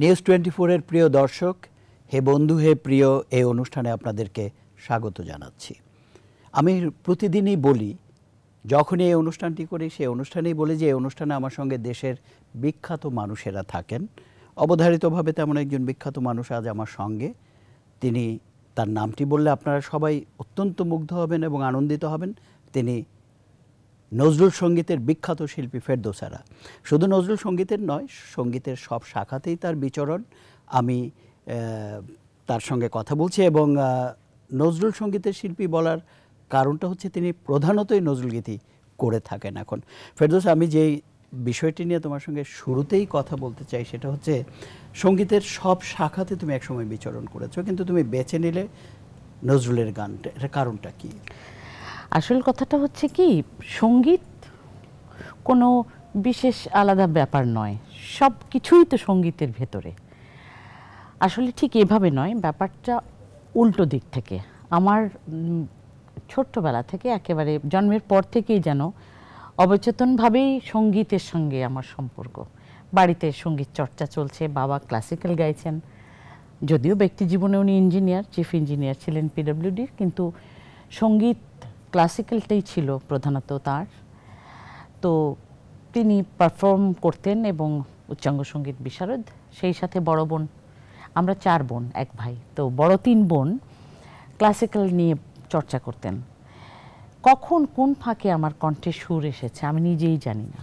News twenty ফোরের প্রিয় দর্শক হে বন্ধু হে প্রিয় এই অনুষ্ঠানে আপনাদেরকে স্বাগত জানাচ্ছি আমি প্রতিদিনই বলি যখনই এই অনুষ্ঠানটি করি সেই অনুষ্ঠানেই বলি যে এই অনুষ্ঠানে আমার সঙ্গে দেশের বিখ্যাত মানুষেরা থাকেন অবধারিতভাবে তেমন একজন বিখ্যাত মানুষ আজ আমার সঙ্গে তিনি তার নামটি বললে আপনারা সবাই অত্যন্ত মুগ্ধ হবেন এবং আনন্দিত হবেন তিনি নজরুল সঙ্গীতের বিখ্যাত শিল্পী ফেরদোসারা শুধু নজরুল সঙ্গীতের নয় সঙ্গীতের সব শাখাতেই তার বিচরণ আমি তার সঙ্গে কথা বলছি এবং নজরুল সঙ্গীতের শিল্পী বলার কারণটা হচ্ছে তিনি প্রধানতই নজরুল গীতি করে থাকেন এখন ফেরদোস আমি যেই বিষয়টি নিয়ে তোমার সঙ্গে শুরুতেই কথা বলতে চাই সেটা হচ্ছে সঙ্গীতের সব শাখাতে তুমি একসময় বিচরণ করেছো কিন্তু তুমি বেছে নিলে নজরুলের গানটা এটা কারণটা কী আসল কথাটা হচ্ছে কি সঙ্গীত কোনো বিশেষ আলাদা ব্যাপার নয় সব কিছুই তো সঙ্গীতের ভেতরে আসলে ঠিক এভাবে নয় ব্যাপারটা উল্টো দিক থেকে আমার ছোট্টবেলা থেকে একেবারে জন্মের পর থেকেই যেন অবচেতনভাবেই সঙ্গীতের সঙ্গে আমার সম্পর্ক বাড়িতে সঙ্গীত চর্চা চলছে বাবা ক্লাসিক্যাল গাইছেন যদিও ব্যক্তি জীবনে উনি ইঞ্জিনিয়ার চিফ ইঞ্জিনিয়ার ছিলেন পিডব্লিউডির কিন্তু সঙ্গীত ক্লাসিক্যালটাই ছিল প্রধানত তার তো তিনি পারফর্ম করতেন এবং উচ্চাঙ্গ সঙ্গীত বিশারদ সেই সাথে বড় বোন আমরা চার বোন এক ভাই তো বড় তিন বোন ক্লাসিক্যাল নিয়ে চর্চা করতেন কখন কোন ফাঁকে আমার কণ্ঠে সুর এসেছে আমি নিজেই জানি না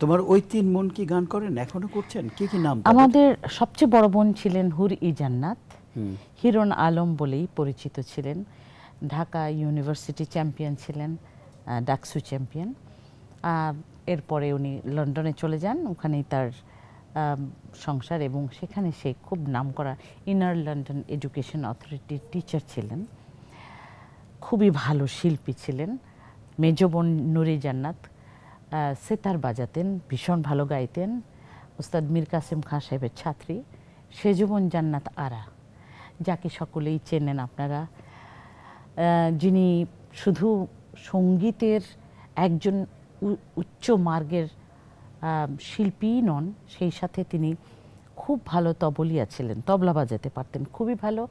তোমার ওই তিন বোন কি গান করেন এখনো করছেন কি কি নাম আমাদের সবচেয়ে বড় বোন ছিলেন হুর ই জান্নাত হিরণ আলম বলেই পরিচিত ছিলেন ঢাকা ইউনিভার্সিটি চ্যাম্পিয়ন ছিলেন ডাকসু চ্যাম্পিয়ন এরপরে উনি লন্ডনে চলে যান ওখানেই তার সংসার এবং সেখানে সে খুব নাম করা ইনার লন্ডন এডুকেশন অথরিটির টিচার ছিলেন খুবই ভালো শিল্পী ছিলেন মেজবন নুরি জান্নাত সেতার বাজাতেন ভীষণ ভালো গাইতেন ওস্তাদ মীর কাসেম খাঁ সাহেবের ছাত্রী সেজবন জান্নাত আরা যাকে সকলেই চেনেন আপনারা যিনি শুধু সঙ্গীতের একজন উচ্চ মার্গের শিল্পী নন সেই সাথে তিনি খুব ভালো তবলিয়া ছিলেন তবলা বাজাতে পারতেন খুবই ভালো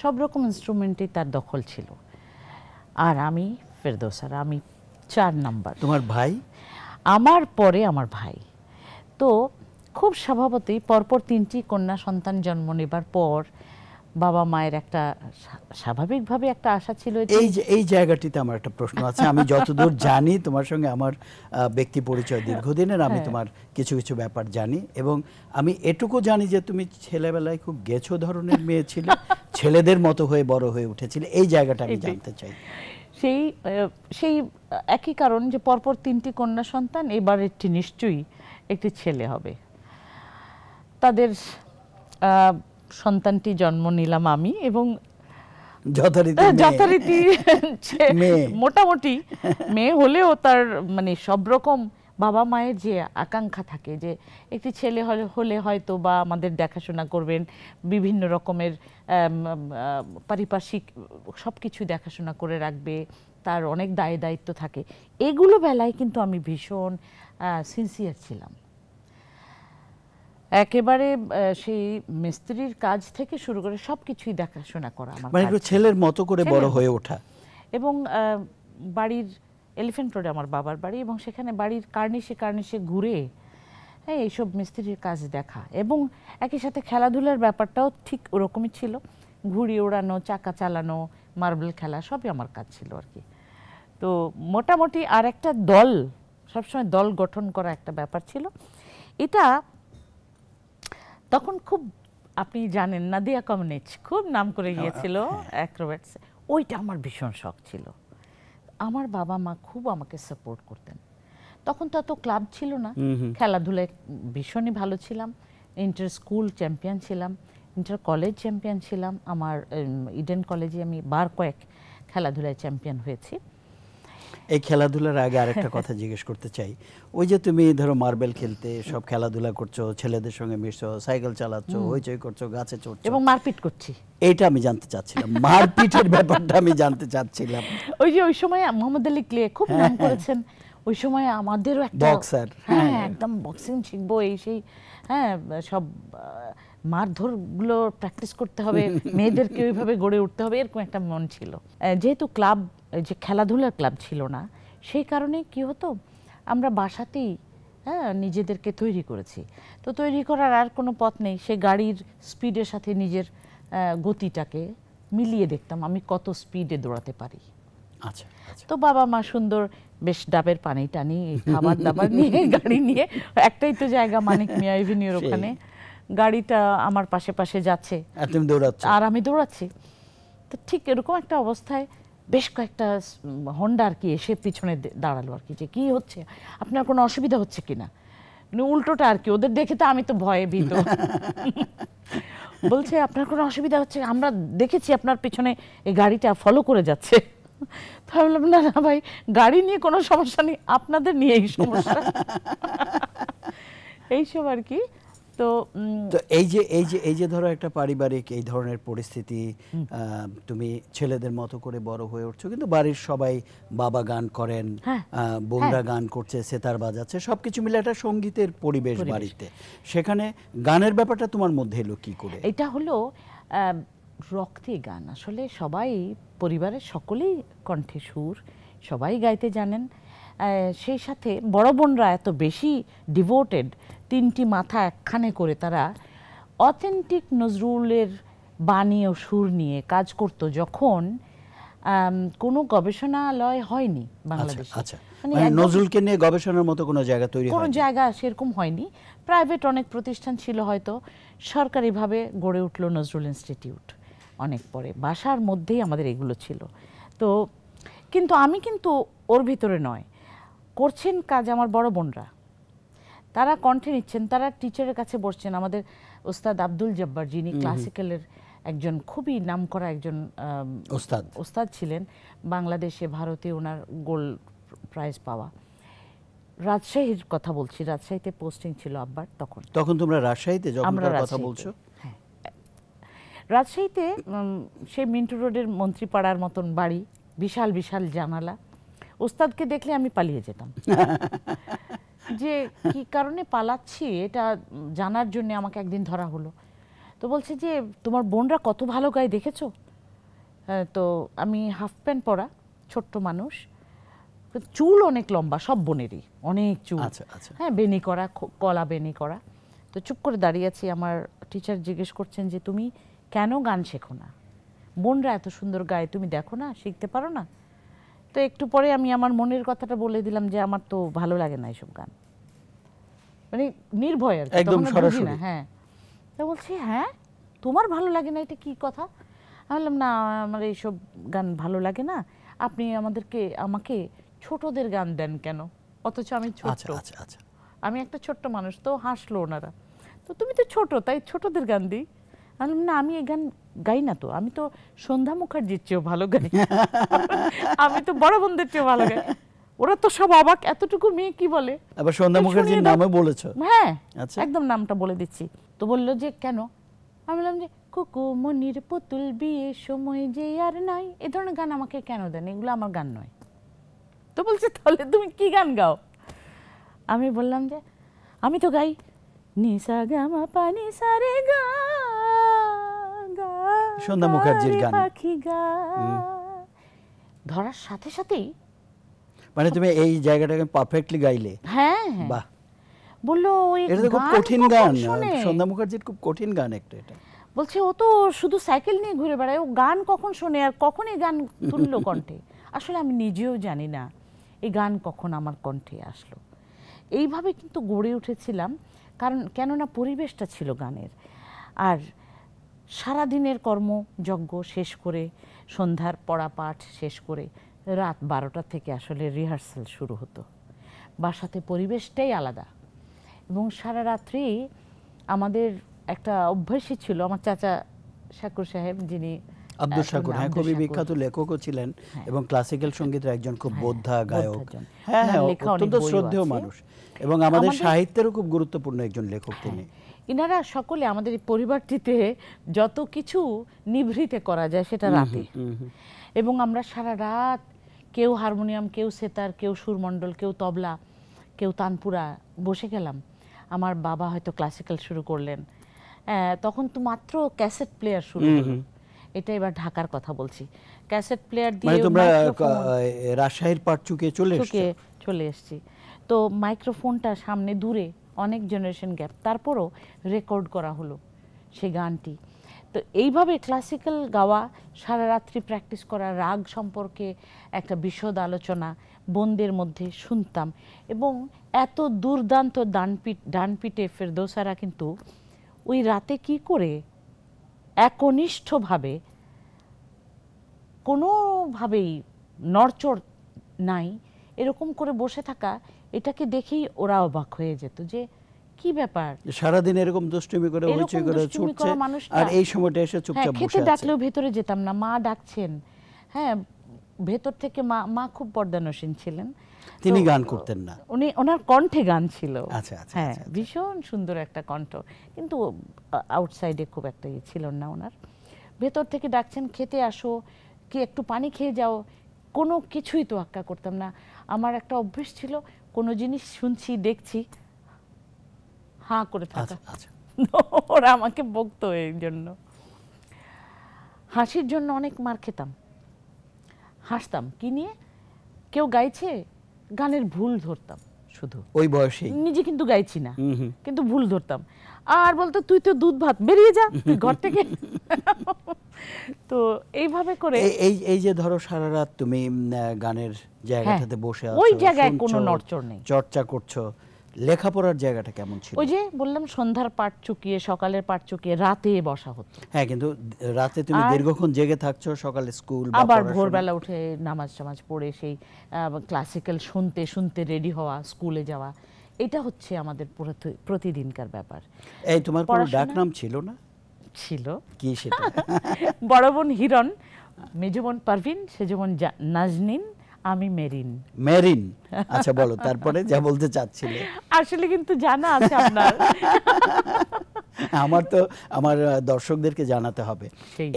সব রকম ইনস্ট্রুমেন্টেই তার দখল ছিল আর আমি ফেরদোসার আমি চার নাম্বার তোমার ভাই আমার পরে আমার ভাই তো খুব স্বভাবতই পরপর তিনটি কন্যা সন্তান জন্ম নেবার পর বাবা মায়ের একটা স্বাভাবিকভাবে একটা আশা ছিল এই যে এই জায়গাটিতে আমার একটা প্রশ্ন আছে আমি যতদূর জানি তোমার সঙ্গে আমার ব্যক্তি পরিচয় দীর্ঘদিনের আমি হ্যাঁ। তোমার কিছু কিছু ব্যাপার জানি এবং আমি এটুকু জানি যে তুমি ছেলেবেলায় খুব গেছো ধরনের মেয়ে ছিল ছেলেদের মতো হয়ে বড় হয়ে উঠেছিলে এই জায়গাটা আমি জানতে চাই সেই সেই একই কারণ যে পরপর তিনটি কন্যা সন্তান এবার একটি নিশ্চয়ই একটি ছেলে হবে তাদের সন্তানটি জন্ম নিলাম আমি এবং যথারীতি মোটামুটি মেয়ে হলেও তার মানে সব রকম বাবা মায়ের যে আকাঙ্ক্ষা থাকে যে একটি ছেলে হলে হয়তো বা আমাদের দেখাশোনা করবেন বিভিন্ন রকমের পারিপার্শ্বিক সব কিছু দেখাশোনা করে রাখবে তার অনেক দায় দায়িত্ব থাকে এগুলো বেলায় কিন্তু আমি ভীষণ সিনসিয়ার ছিলাম একেবারে সেই মিস্ত্রির কাজ থেকে শুরু করে সব কিছুই দেখাশোনা করা আমার মানে ছেলের মতো করে বড় হয়ে ওঠা এবং বাড়ির এলিফ্যান্ট রোডে আমার বাবার বাড়ি এবং সেখানে বাড়ির কার্নিশে কার্নিশে ঘুরে হ্যাঁ এইসব মিস্ত্রির কাজ দেখা এবং একই সাথে খেলাধুলার ব্যাপারটাও ঠিক ওরকমই ছিল ঘুড়ি ওড়ানো চাকা চালানো মার্বেল খেলা সবই আমার কাজ ছিল আর কি তো মোটামুটি আর একটা দল সবসময় দল গঠন করা একটা ব্যাপার ছিল এটা তখন খুব আপনি জানেন নাদিয়া কমনেচ খুব নাম করে হ্যাঁ। গিয়েছিল অ্যাক্রোব্যাটস ওইটা আমার ভীষণ শখ ছিল আমার বাবা মা খুব আমাকে সাপোর্ট করতেন তখন তো এত ক্লাব ছিল না খেলাধুলায় ভীষণই ভালো ছিলাম ইন্টার স্কুল চ্যাম্পিয়ন ছিলাম ইন্টার কলেজ চ্যাম্পিয়ন ছিলাম আমার ইডেন কলেজে আমি বার কয়েক খেলাধুলায় চ্যাম্পিয়ন হয়েছি এই খেলাধুলার আগে আরেকটা কথা জিজ্ঞেস করতে চাই ওই যে তুমি ধরো মার্বেল খেলতে সব খেলাধুলা করছো ছেলেদের সঙ্গে মিশছো সাইকেল চালাচ্ছো হইচই করছো গাছে চড়ছো এবং মারপিট করছি এটা আমি জানতে চাচ্ছিলাম মারপিটের ব্যাপারটা আমি জানতে চাচ্ছিলাম ওই যে ওই সময় মোহাম্মদ আলী ক্লে খুব নাম হ্যাঁ, হ্যাঁ। করেছেন ওই সময় আমাদেরও একটা বক্সার হ্যাঁ, হ্যাঁ একদম বক্সিং শিখবো এই সেই হ্যাঁ সব মারধরগুলো প্র্যাকটিস করতে হবে মেয়েদেরকে ওইভাবে গড়ে উঠতে হবে এরকম একটা মন ছিল যেহেতু ক্লাব যে খেলাধুলার ক্লাব ছিল না সেই কারণে কি হতো আমরা বাসাতেই হ্যাঁ নিজেদেরকে তৈরি করেছি তো তৈরি করার আর কোনো পথ নেই সে গাড়ির স্পিডের সাথে নিজের গতিটাকে মিলিয়ে দেখতাম আমি কত স্পিডে দৌড়াতে পারি আচ্ছা, আচ্ছা তো বাবা মা সুন্দর বেশ ডাবের পানি টানি খাবার দাবার নিয়ে গাড়ি নিয়ে একটাই তো জায়গা মানিক মিয়া এভিনিউর ওখানে গাড়িটা আমার পাশে পাশে যাচ্ছে আর আমি দৌড়াচ্ছি তো ঠিক এরকম একটা অবস্থায় বেশ কয়েকটা হন্ডা আর কি এসে পিছনে দাঁড়ালো আর কি যে কি হচ্ছে আপনার কোনো অসুবিধা হচ্ছে কিনা মানে উল্টোটা আর কি ওদের দেখে তো আমি তো ভয়ে ভীত বলছে আপনার কোনো অসুবিধা হচ্ছে আমরা দেখেছি আপনার পিছনে এই গাড়িটা ফলো করে যাচ্ছে তো না না ভাই গাড়ি নিয়ে কোনো সমস্যা নেই আপনাদের এই সমস্যা এইসব আর কি তো তো এই যে এই যে এই যে ধরো একটা পারিবারিক এই ধরনের পরিস্থিতি তুমি ছেলেদের মতো করে বড় হয়ে উঠছো কিন্তু বাড়ির সবাই বাবা গান করেন হ্যাঁ। বোনরা হ্যাঁ। গান করছে সেতার বাজাচ্ছে সবকিছু মিলে একটা সঙ্গীতের পরিবেশ বাড়িতে সেখানে গানের ব্যাপারটা তোমার মধ্যে এলো কি করে এটা হলো রক্তে গান আসলে সবাই পরিবারের সকলেই কণ্ঠে সুর সবাই গাইতে জানেন সেই সাথে বড় বোনরা এত বেশি ডিভোটেড তিনটি মাথা একখানে করে তারা অথেন্টিক নজরুলের বাণী ও সুর নিয়ে কাজ করত যখন কোনো গবেষণালয় হয়নি বাংলাদেশে আচ্ছা, আচ্ছা। মানে, মানে নজরুলকে নিয়ে গবেষণার মতো কোনো জায়গা তৈরি কোনো জায়গা সেরকম হয়নি প্রাইভেট অনেক প্রতিষ্ঠান ছিল হয়তো সরকারিভাবে গড়ে উঠল নজরুল ইনস্টিটিউট অনেক পরে বাসার মধ্যেই আমাদের এগুলো ছিল তো কিন্তু আমি কিন্তু ওর ভিতরে নয় করছেন কাজ আমার বড় বোনরা তারা কণ্ঠে নিচ্ছেন তারা টিচারের কাছে বসছেন আমাদের ওস্তাদ আব্দুল জব্বার যিনি ক্লাসিক্যালের একজন খুবই নাম করা একজন ওস্তাদ ওস্তাদ ছিলেন বাংলাদেশে ভারতে ওনার গোল্ড প্রাইজ পাওয়া রাজশাহীর কথা বলছি রাজশাহীতে পোস্টিং ছিল আব্বার তখন তখন তোমরা রাজশাহীতে আমরা কথা বলছো হ্যাঁ। রাজশাহীতে সেই মিন্টু রোডের মন্ত্রীপাড়ার মতন বাড়ি বিশাল বিশাল জানালা ওস্তাদকে দেখলে আমি পালিয়ে যেতাম যে কি কারণে পালাচ্ছি এটা জানার জন্য আমাকে একদিন ধরা হলো তো বলছে যে তোমার বোনরা কত ভালো গায়ে দেখেছ তো আমি হাফ প্যান্ট পরা ছোট্ট মানুষ চুল অনেক লম্বা সব বোনেরই অনেক চুল আচ্ছা, আচ্ছা। হ্যাঁ বেনি করা কলা বেনি করা তো চুপ করে দাঁড়িয়ে আছি আমার টিচার জিজ্ঞেস করছেন যে তুমি কেন গান শেখো না বোনরা এত সুন্দর গায়ে তুমি দেখো না শিখতে পারো না তো একটু পরে আমি আমার মনের কথাটা বলে দিলাম যে আমার তো ভালো লাগে না এইসব গান মানে নির্ভয় আর একদম সরাসরি হ্যাঁ তো বলছি হ্যাঁ তোমার ভালো লাগে না এটা কি কথা আমি বললাম না আমার এইসব গান ভালো লাগে না আপনি আমাদেরকে আমাকে ছোটদের গান দেন কেন অথচ আমি ছোট আচ্ছা, আচ্ছা, আচ্ছা। আমি একটা ছোট্ট মানুষ তো হাসলো ওনারা তো তুমি তো ছোট তাই ছোটদের গান দিই আমি না আমি এই গান গাই না তো আমি তো সন্ধ্যা মুখার্জির চেয়েও ভালো গাই আমি তো বড় বন্ধের চেয়েও ভালো গাই ওরা তো সব অবাক এতটুকু মেয়ে কি বলে আবার সন্ধ্যা মুখার্জির নামে বলেছো হ্যাঁ আচ্ছা। একদম নামটা বলে দিচ্ছি তো বললো যে কেন আমি বললাম যে কুকু মনির পুতুল বিয়ে সময় যে আর নাই এ ধরনের গান আমাকে কেন দেন এগুলো আমার গান নয় তো বলছে তাহলে তুমি কি গান গাও আমি বললাম যে আমি তো গাই নিসা গামা পানি সারে গা সন্ধ্যা মুখার্জির গান ধরার সাথে সাথেই মানে তুমি এই জায়গাটাকে পারফেক্টলি গাইলে হ্যাঁ, হ্যাঁ বাহ বললো এটা তো খুব কঠিন গান সন্ধ্যা মুখার্জির খুব কঠিন গান একটা এটা বলছে ও তো শুধু সাইকেল নিয়ে ঘুরে বেড়ায় ও গান কখন শোনে আর কখন এই গান তুললো কণ্ঠে আসলে আমি নিজেও জানি না এই গান কখন আমার কণ্ঠে আসলো এইভাবে কিন্তু গড়ে উঠেছিলাম কারণ কেননা পরিবেশটা ছিল গানের আর সারাদিনের যজ্ঞ শেষ করে সন্ধ্যার পড়াপাঠ শেষ করে রাত বারোটা থেকে আসলে রিহার্সাল শুরু হতো বাসাতে পরিবেশটাই আলাদা এবং সারা রাত্রি আমাদের একটা অভ্যাসই ছিল আমার চাচা শাকুর সাহেব যিনি আব্দুল শাকুর হ্যাঁ খুবই বিখ্যাত লেখকও ছিলেন হ্যাঁ। এবং ক্লাসিক্যাল সঙ্গীতের একজন খুব হ্যাঁ, বোদ্ধা গায়ক হ্যাঁ হ্যাঁ অত্যন্ত শ্রদ্ধেয় মানুষ এবং আমাদের সাহিত্যেরও খুব গুরুত্বপূর্ণ একজন লেখক হ্যাঁ, তিনি ইনারা সকলে আমাদের পরিবারটিতে যত কিছু নিভৃতে করা যায় সেটা রাতে এবং আমরা সারা রাত কেউ হারমোনিয়াম কেউ সেতার কেউ সুরমণ্ডল কেউ তবলা কেউ তানপুরা বসে গেলাম আমার বাবা হয়তো ক্লাসিক্যাল শুরু করলেন তখন তো মাত্র ক্যাসেট প্লেয়ার শুরু এটা এবার ঢাকার কথা বলছি ক্যাসেট প্লেয়ার দিয়ে তোমরা রাজশাহীর পাট চুকে চলে এসেছি তো মাইক্রোফোনটা সামনে দূরে অনেক জেনারেশন গ্যাপ তারপরও রেকর্ড করা হলো সে গানটি তো এইভাবে ক্লাসিক্যাল গাওয়া সারা রাত্রি প্র্যাকটিস করা রাগ সম্পর্কে একটা বিশদ আলোচনা বোনদের মধ্যে শুনতাম এবং এত দুর্দান্ত ডানপিট ডানপিটে ফেরদোসারা কিন্তু ওই রাতে কি করে একনিষ্ঠভাবে কোনোভাবেই নড়চড় নাই এরকম করে বসে থাকা এটাকে দেখেই ওরা অবাক হয়ে যেত যে কি ব্যাপার সারাদিন এরকম দুষ্টুমি করে হইচই করে ছুটছে আর এই সময়টা এসে চুপচাপ হ্যাঁ, বসে আছে খেতে ডাকলেও ভেতরে যেতাম না মা ডাকছেন হ্যাঁ ভেতর থেকে মা মা খুব পর্দানসীন ছিলেন তিনি গান করতেন না উনি ওনার কণ্ঠে গান ছিল আচ্ছা আচ্ছা হ্যাঁ আচ্ছা, আচ্ছা। ভীষণ সুন্দর একটা কণ্ঠ কিন্তু আউটসাইডে খুব একটা ইয়ে ছিল না ওনার ভেতর থেকে ডাকছেন খেতে আসো কি একটু পানি খেয়ে যাও কোনো কিছুই তো আক্কা করতাম না আমার একটা অভ্যেস ছিল কোনো জিনিস শুনছি দেখছি হাঁ করে আচ্ছা, থাকা আচ্ছা। ওরা আমাকে বকতো এই জন্য হাসির জন্য অনেক মার খেতাম হাসতাম কি নিয়ে কেউ গাইছে গানের ভুল ধরতাম শুধু ওই বয়সে নিজে কিন্তু গাইছি না কিন্তু ভুল ধরতাম আর বলতো তুই তো দুধ ভাত বেরিয়ে যা ঘর থেকে তো এইভাবে করে এই এই যে ধরো সারা রাত তুমি গানের হ্যাঁ। জায়গাটাতে বসে আছো ওই জায়গায় কোনো নড়চড় নেই চর্চা করছো লেখাপড়ার জায়গাটা কেমন ছিল ওই যে বললাম সন্ধ্যার পাঠ চুকিয়ে সকালের পাঠ চুকিয়ে রাতে বসা হতো হ্যাঁ কিন্তু রাতে তুমি দীর্ঘক্ষণ জেগে থাকছো সকালে স্কুল আবার ভোরবেলা উঠে নামাজ টামাজ পড়ে সেই ক্লাসিক্যাল শুনতে শুনতে রেডি হওয়া স্কুলে যাওয়া এটা হচ্ছে আমাদের প্রতিদিনকার ব্যাপার এই তোমার কোনো ডাকনাম ছিল না ছিল কি সেটা বড় বোন হিরণ মেজো বোন পারভিন সেজো বোন নাজনিন আমি মেরিন মেরিন আচ্ছা বলো তারপরে যা বলতে চাচ্ছিলে আসলে কিন্তু জানা আছে আপনার আমার তো আমার দর্শকদেরকে জানাতে হবে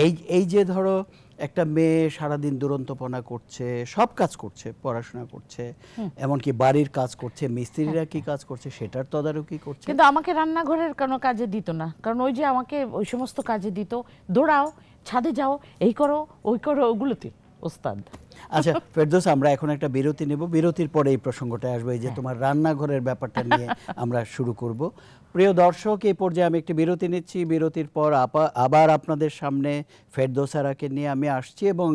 এই এই যে ধরো একটা মেয়ে সারাদিন দুরন্তপনা করছে সব কাজ করছে পড়াশোনা করছে এমনকি বাড়ির কাজ করছে মিস্ত্রিরা কি হ্যাঁ। কাজ করছে সেটার তদারকি করছে কিন্তু আমাকে রান্নাঘরের কোনো কাজে দিত না কারণ ওই যে আমাকে ওই সমস্ত কাজে দিত দৌড়াও ছাদে যাও এই করো ওই করো ওগুলোতে ওস্তাদ আচ্ছা ফেরদোস আমরা এখন একটা বিরতি নেব বিরতির পরে এই প্রসঙ্গটা আসবে যে হ্যাঁ। তোমার রান্নাঘরের ব্যাপারটা নিয়ে আমরা শুরু করব প্রিয় দর্শক এই পর্যায়ে আমি একটি বিরতি নিচ্ছি বিরতির পর আবার আপনাদের সামনে আরাকে নিয়ে আমি আসছি এবং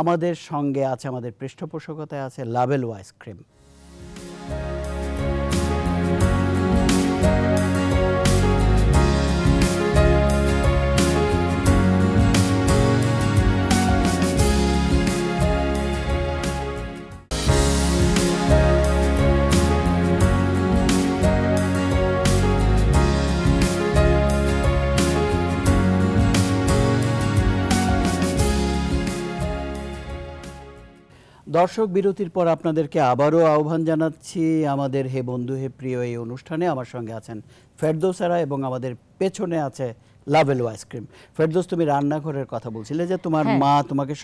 আমাদের সঙ্গে আছে আমাদের পৃষ্ঠপোষকতায় আছে লাভেল আইসক্রিম দর্শক বিরতির পর আপনাদেরকে আবারও আহ্বান জানাচ্ছি আমাদের হে বন্ধু হে প্রিয় এই অনুষ্ঠানে আমার সঙ্গে আছেন সারা এবং আমাদের পেছনে আছে লাভেল আইসক্রিম ফেরদোস তুমি রান্নাঘরের কথা বলছিলে যে তোমার হ্যাঁ। মা তোমাকে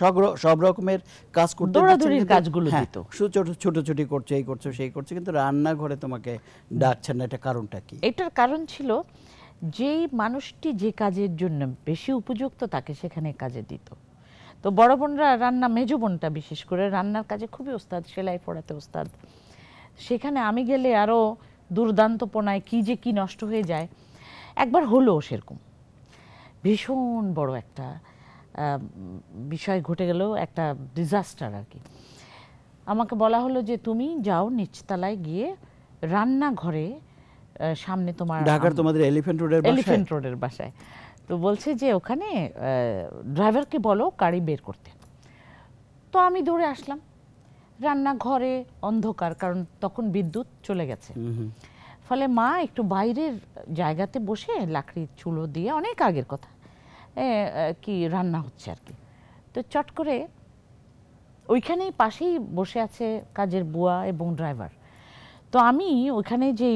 সব রকমের কাজ করতে দৌড়াদৌড়ির কাজগুলো হ্যাঁ, দিত ছোট ছোটাছুটি করছে এই করছে সেই করছে কিন্তু রান্নাঘরে তোমাকে ডাকছেন না এটা কারণটা কি এটার কারণ ছিল যেই মানুষটি যে কাজের জন্য বেশি উপযুক্ত তাকে সেখানে কাজে দিত তো বড় বোনরা রান্না মেজো বোনটা বিশেষ করে রান্নার কাজে খুবই ওস্তাদ সেলাই পড়াতে ওস্তাদ সেখানে আমি গেলে আরও দুর্দান্ত পোনায় কী যে কি নষ্ট হয়ে যায় একবার হলো সেরকম ভীষণ বড় একটা বিষয় ঘটে গেল একটা ডিজাস্টার আর কি আমাকে বলা হলো যে তুমি যাও নিচতলায় গিয়ে রান্নাঘরে সামনে তোমার ঢাকার তোমাদের এলিফ্যান্ট রোডের এলিফ্যান্ট রোডের বাসায় তো বলছে যে ওখানে ড্রাইভারকে বলো গাড়ি বের করতে তো আমি দৌড়ে আসলাম রান্না ঘরে অন্ধকার কারণ তখন বিদ্যুৎ চলে গেছে ফলে মা একটু বাইরের জায়গাতে বসে লাকড়ির চুলো দিয়ে অনেক আগের কথা কি রান্না হচ্ছে আর কি তো চট করে ওইখানেই পাশেই বসে আছে কাজের বুয়া এবং ড্রাইভার তো আমি ওখানে যে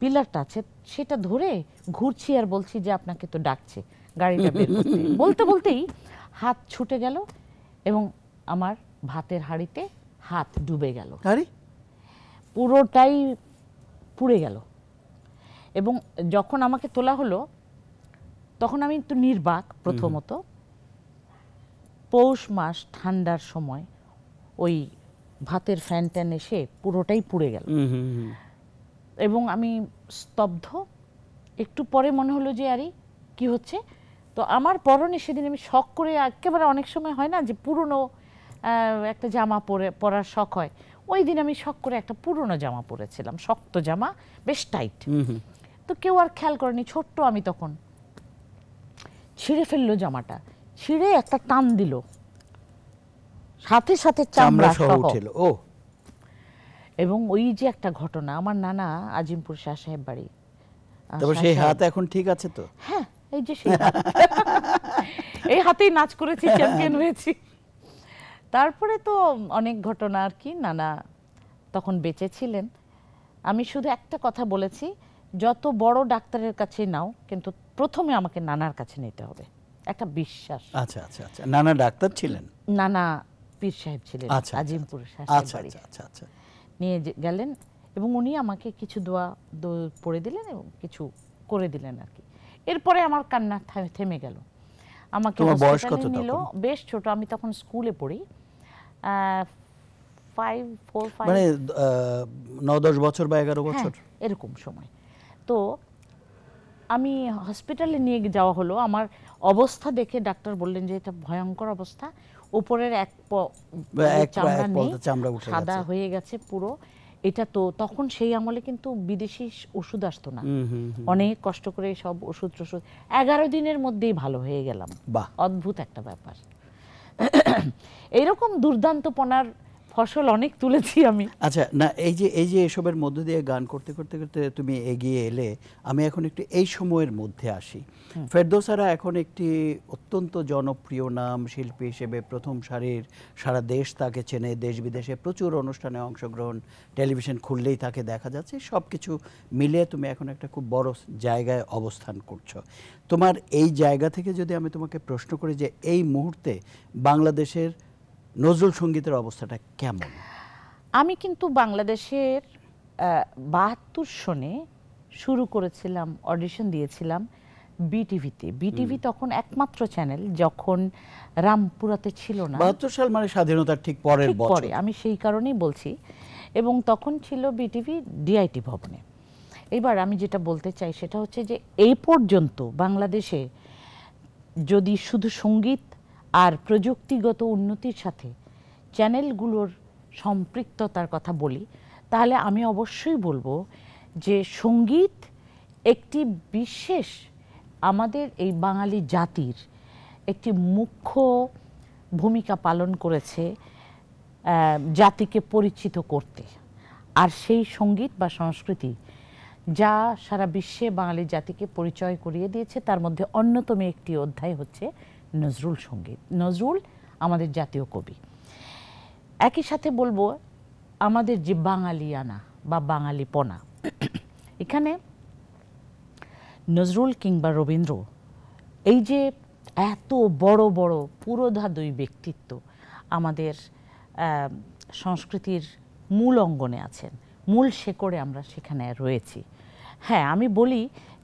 পিলারটা আছে সেটা ধরে ঘুরছি আর বলছি যে আপনাকে তো ডাকছে গাড়িটা বের করতে বলতে বলতেই হাত ছুটে গেল এবং আমার ভাতের হাড়িতে হাত ডুবে গেল পুরোটাই পুড়ে গেল এবং যখন আমাকে তোলা হলো তখন আমি তো নির্বাক প্রথমত পৌষ মাস ঠান্ডার সময় ওই ভাতের ফ্যান ট্যান এসে পুরোটাই পুড়ে গেল এবং আমি স্তব্ধ একটু পরে মনে হলো যে আরে কি হচ্ছে তো আমার পরনে সেদিন আমি শখ করে একেবারে অনেক সময় হয় না যে পুরনো একটা জামা পরে পরার শখ হয় ওই দিন আমি শখ করে একটা পুরনো জামা পরেছিলাম শক্ত জামা বেশ টাইট তো কেউ আর খেয়াল করেনি ছোট্ট আমি তখন ছিঁড়ে ফেললো জামাটা ছিঁড়ে একটা টান দিল সাথে সাথে চামড়া সহ উঠল ও এবং ওই যে একটা ঘটনা আমার নানা আজিমপুর শাহ সাহেব বাড়ি তবে সেই হাত এখন ঠিক আছে তো হ্যাঁ এই যে সেই এই হাতেই নাচ করেছি চ্যাম্পিয়ন হয়েছি তারপরে তো অনেক ঘটনা আর কি নানা তখন বেঁচে ছিলেন আমি শুধু একটা কথা বলেছি যত বড় ডাক্তারের কাছে নাও কিন্তু প্রথমে আমাকে নানার কাছে নিতে হবে একটা বিশ্বাস আচ্ছা আচ্ছা আচ্ছা নানা ডাক্তার ছিলেন নানা পীর সাহেব ছিলেন আচ্ছা, আচ্ছা, আজিমপুর আচ্ছা। নিয়ে গেলেন এবং উনি আমাকে কিছু দোয়া পড়ে দিলেন এবং কিছু করে দিলেন আর কি এরপরে আমার কান্না থেমে গেল আমাকে নিল বেশ ছোট আমি তখন স্কুলে পড়ি ফাইভ ফোর ফাইভ মানে ন দশ বছর বা এগারো হ্যাঁ, বছর এরকম সময় তো আমি হসপিটালে নিয়ে যাওয়া হলো আমার অবস্থা দেখে ডাক্তার বললেন যে এটা ভয়ঙ্কর অবস্থা উপরের এক চামড়া নেই সাদা হয়ে গেছে পুরো এটা তো তখন সেই আমলে কিন্তু বিদেশি ওষুধ আসতো না অনেক কষ্ট করে সব ওষুধ টষুধ এগারো দিনের মধ্যেই ভালো হয়ে গেলাম অদ্ভুত একটা ব্যাপার এইরকম দুর্দান্ত পনার ফসল অনেক তুলেছি আমি আচ্ছা না এই যে এই যে এসবের মধ্য দিয়ে গান করতে করতে করতে তুমি এগিয়ে এলে আমি এখন একটু এই সময়ের মধ্যে আসি ফেরদোসারা এখন একটি অত্যন্ত জনপ্রিয় নাম শিল্পী হিসেবে প্রথম সারির সারা দেশ তাকে চেনে দেশ বিদেশে প্রচুর অনুষ্ঠানে অংশগ্রহণ টেলিভিশন খুললেই তাকে দেখা যাচ্ছে সব কিছু মিলে তুমি এখন একটা খুব বড় জায়গায় অবস্থান করছো তোমার এই জায়গা থেকে যদি আমি তোমাকে প্রশ্ন করি যে এই মুহূর্তে বাংলাদেশের নজরুল সঙ্গীতের অবস্থাটা কেমন আমি কিন্তু বাংলাদেশের বাহাত্তর সনে শুরু করেছিলাম অডিশন দিয়েছিলাম বিটিভিতে বিটিভি তখন একমাত্র চ্যানেল যখন রামপুরাতে ছিল না বাহাত্তর সাল মানে স্বাধীনতার ঠিক পরের পরে আমি সেই কারণেই বলছি এবং তখন ছিল বিটিভি ডিআইটি ভবনে এবার আমি যেটা বলতে চাই সেটা হচ্ছে যে এই পর্যন্ত বাংলাদেশে যদি শুধু সঙ্গীত আর প্রযুক্তিগত উন্নতির সাথে চ্যানেলগুলোর সম্পৃক্ততার কথা বলি তাহলে আমি অবশ্যই বলবো যে সঙ্গীত একটি বিশেষ আমাদের এই বাঙালি জাতির একটি মুখ্য ভূমিকা পালন করেছে জাতিকে পরিচিত করতে আর সেই সঙ্গীত বা সংস্কৃতি যা সারা বিশ্বে বাঙালি জাতিকে পরিচয় করিয়ে দিয়েছে তার মধ্যে অন্যতম একটি অধ্যায় হচ্ছে নজরুল সঙ্গীত নজরুল আমাদের জাতীয় কবি একই সাথে বলবো আমাদের যে বাঙালিয়ানা বা বাঙালিপনা এখানে নজরুল কিংবা রবীন্দ্র এই যে এত বড় বড় পুরোধা দুই ব্যক্তিত্ব আমাদের সংস্কৃতির মূল অঙ্গনে আছেন মূল শেকড়ে আমরা সেখানে রয়েছি হ্যাঁ আমি বলি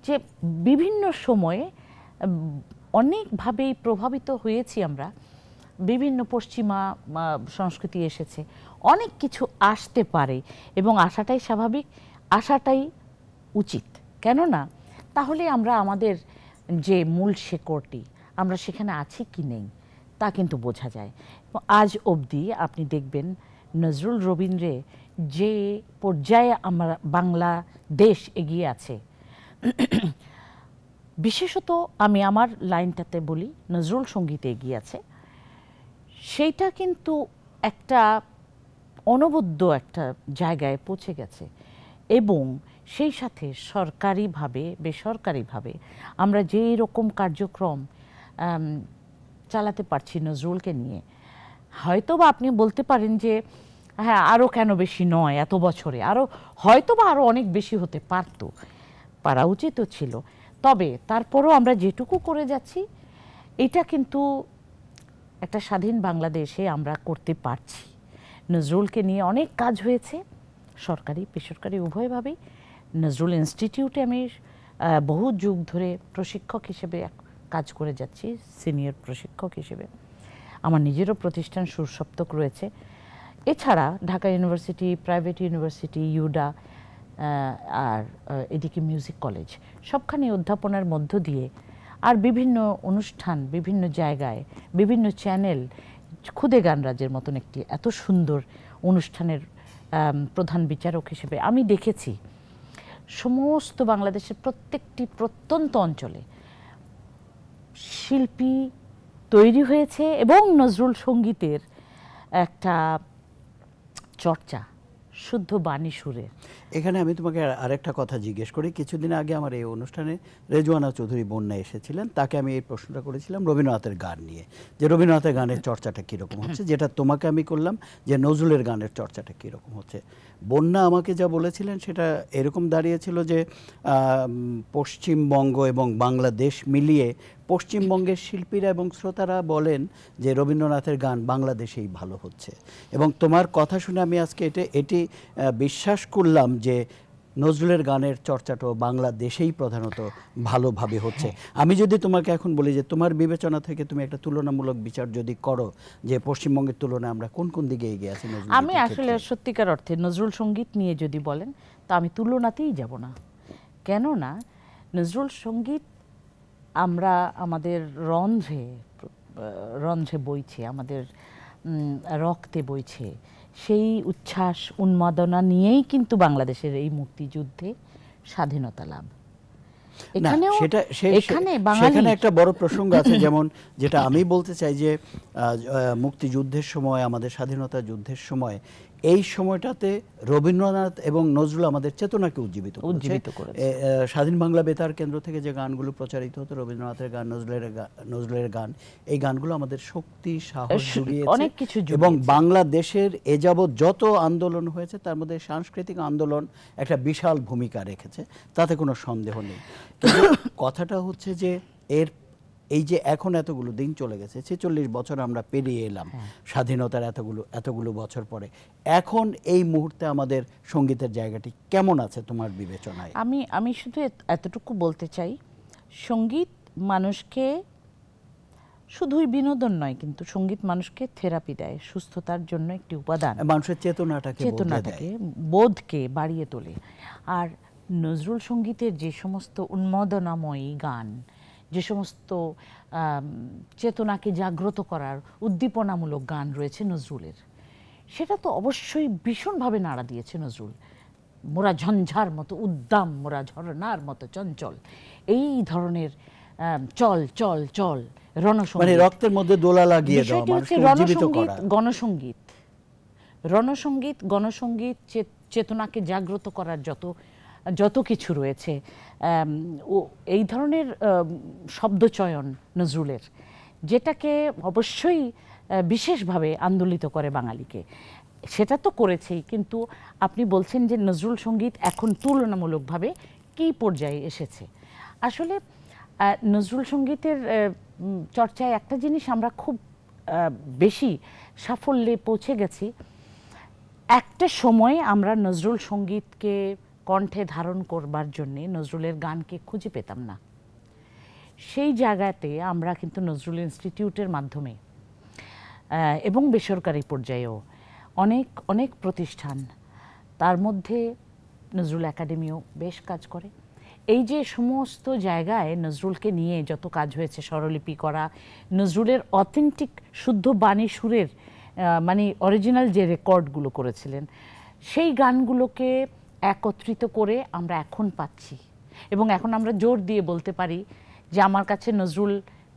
যে বিভিন্ন সময়ে অনেকভাবেই প্রভাবিত হয়েছি আমরা বিভিন্ন পশ্চিমা সংস্কৃতি এসেছে অনেক কিছু আসতে পারে এবং আসাটাই স্বাভাবিক আসাটাই উচিত কেননা তাহলে আমরা আমাদের যে মূল শেকড়টি আমরা সেখানে আছি কি নেই তা কিন্তু বোঝা যায় আজ অবধি আপনি দেখবেন নজরুল রবীন্দ্রে যে পর্যায়ে আমরা বাংলাদেশ এগিয়ে আছে বিশেষত আমি আমার লাইনটাতে বলি নজরুল সঙ্গীতে এগিয়ে আছে সেইটা কিন্তু একটা অনবদ্য একটা জায়গায় পৌঁছে গেছে এবং সেই সাথে সরকারিভাবে বেসরকারিভাবে আমরা যেই রকম কার্যক্রম চালাতে পারছি নজরুলকে নিয়ে হয়তো বা আপনি বলতে পারেন যে হ্যাঁ আরও কেন বেশি নয় এত বছরে আরও হয়তো বা আরও অনেক বেশি হতে পারত পারা উচিতও ছিল তবে তারপরও আমরা যেটুকু করে যাচ্ছি এটা কিন্তু একটা স্বাধীন বাংলাদেশে আমরা করতে পারছি নজরুলকে নিয়ে অনেক কাজ হয়েছে সরকারি বেসরকারি উভয়ভাবেই নজরুল ইনস্টিটিউটে আমি বহু যুগ ধরে প্রশিক্ষক হিসেবে কাজ করে যাচ্ছি সিনিয়র প্রশিক্ষক হিসেবে আমার নিজেরও প্রতিষ্ঠান সুরসপ্তক রয়েছে এছাড়া Dhaka university private university UODA আর এদিকে মিউজিক কলেজ সবখানে অধ্যাপনার মধ্য দিয়ে আর বিভিন্ন অনুষ্ঠান বিভিন্ন জায়গায় বিভিন্ন চ্যানেল খুদে গানরাজের মতন একটি এত সুন্দর অনুষ্ঠানের প্রধান বিচারক হিসেবে আমি দেখেছি সমস্ত বাংলাদেশের প্রত্যেকটি প্রত্যন্ত অঞ্চলে শিল্পী তৈরি হয়েছে এবং নজরুল সঙ্গীতের একটা চর্চা শুদ্ধ বাণী সুরে এখানে আমি তোমাকে আরেকটা কথা জিজ্ঞেস করি কিছুদিন আগে আমার এই অনুষ্ঠানে রেজওয়ানা চৌধুরী বন্যা এসেছিলেন তাকে আমি এই প্রশ্নটা করেছিলাম রবীন্দ্রনাথের গান নিয়ে যে রবীন্দ্রনাথের গানের চর্চাটা কীরকম হচ্ছে যেটা তোমাকে আমি করলাম যে নজরুলের গানের চর্চাটা কীরকম হচ্ছে বন্যা আমাকে যা বলেছিলেন সেটা এরকম দাঁড়িয়েছিল যে পশ্চিমবঙ্গ এবং বাংলাদেশ মিলিয়ে পশ্চিমবঙ্গের শিল্পীরা এবং শ্রোতারা বলেন যে রবীন্দ্রনাথের গান বাংলাদেশেই ভালো হচ্ছে এবং তোমার কথা শুনে আমি আজকে এটা এটি বিশ্বাস করলাম যে নজরুলের গানের চর্চাটাও বাংলাদেশেই প্রধানত ভালোভাবে হচ্ছে আমি যদি তোমাকে এখন বলি যে তোমার বিবেচনা থেকে তুমি একটা তুলনামূলক বিচার যদি করো যে পশ্চিমবঙ্গের তুলনায় আমরা কোন কোন দিকে এগিয়ে আছি আমি আসলে সত্যিকার অর্থে নজরুল সঙ্গীত নিয়ে যদি বলেন তা আমি তুলনাতেই যাব না কেননা নজরুল সঙ্গীত আমরা আমাদের রন্ধ্রে রন্ধ্রে বইছে আমাদের রক্তে বইছে সেই উচ্ছ্বাস উন্মাদনা নিয়েই কিন্তু বাংলাদেশের এই মুক্তিযুদ্ধে স্বাধীনতা লাভ সেটা সেখানে একটা বড় প্রসঙ্গ আছে যেমন যেটা আমি বলতে চাই যে মুক্তিযুদ্ধের সময় আমাদের স্বাধীনতা যুদ্ধের সময় এই সময়টাতে রবীন্দ্রনাথ এবং নজরুল আমাদের চেতনাকে উজ্জীবিত উজ্জীবিত করে স্বাধীন বাংলা বেতার কেন্দ্র থেকে যে গানগুলো প্রচারিত হতো রবীন্দ্রনাথের গান নজরুলের নজরুলের গান এই গানগুলো আমাদের শক্তি সাহস জুগিয়েছে অনেক কিছু এবং বাংলাদেশের এ যাবৎ যত আন্দোলন হয়েছে তার মধ্যে সাংস্কৃতিক আন্দোলন একটা বিশাল ভূমিকা রেখেছে তাতে কোনো সন্দেহ নেই কথাটা হচ্ছে যে এর এই যে এখন এতগুলো দিন চলে গেছে ছেচল্লিশ বছর আমরা পেরিয়ে এলাম হ্যাঁ। স্বাধীনতার এতগুলো এতগুলো বছর পরে এখন এই মুহূর্তে আমাদের সঙ্গীতের জায়গাটি কেমন আছে তোমার বিবেচনায় আমি আমি শুধু এতটুকু বলতে চাই সঙ্গীত মানুষকে শুধুই বিনোদন নয় কিন্তু সঙ্গীত মানুষকে থেরাপি দেয় সুস্থতার জন্য একটি উপাদান মানুষের চেতনাটাকে চেতনাটাকে বোধকে বাড়িয়ে তোলে আর নজরুল সঙ্গীতের যে সমস্ত উন্মাদনাময়ী গান যে সমস্ত চেতনাকে জাগ্রত করার উদ্দীপনামূলক গান রয়েছে নজরুলের সেটা তো অবশ্যই ভীষণভাবে নাড়া দিয়েছে নজরুল মোরা ঝঞ্ঝার মতো উদ্দাম মোরা ঝরনার মতো চঞ্চল এই ধরনের চল চল চল রণসঙ্গীত মানে রক্তের মধ্যে দোলা লাগিয়ে রণসঙ্গীত গণসঙ্গীত রণসঙ্গীত গণসঙ্গীত চেতনাকে জাগ্রত করার যত যত কিছু রয়েছে এই ধরনের শব্দচয়ন নজরুলের যেটাকে অবশ্যই বিশেষভাবে আন্দোলিত করে বাঙালিকে সেটা তো করেছেই কিন্তু আপনি বলছেন যে নজরুল সঙ্গীত এখন তুলনামূলকভাবে কী পর্যায়ে এসেছে আসলে নজরুল সঙ্গীতের চর্চায় একটা জিনিস আমরা খুব বেশি সাফল্যে পৌঁছে গেছি একটা সময়ে আমরা নজরুল সঙ্গীতকে কণ্ঠে ধারণ করবার জন্যে নজরুলের গানকে খুঁজে পেতাম না সেই জায়গাতে আমরা কিন্তু নজরুল ইনস্টিটিউটের মাধ্যমে এবং বেসরকারি পর্যায়েও অনেক অনেক প্রতিষ্ঠান তার মধ্যে নজরুল একাডেমিও বেশ কাজ করে এই যে সমস্ত জায়গায় নজরুলকে নিয়ে যত কাজ হয়েছে স্বরলিপি করা নজরুলের অথেন্টিক শুদ্ধ বাণী সুরের মানে অরিজিনাল যে রেকর্ডগুলো করেছিলেন সেই গানগুলোকে একত্রিত করে আমরা এখন পাচ্ছি এবং এখন আমরা জোর দিয়ে বলতে পারি যে আমার কাছে নজরুল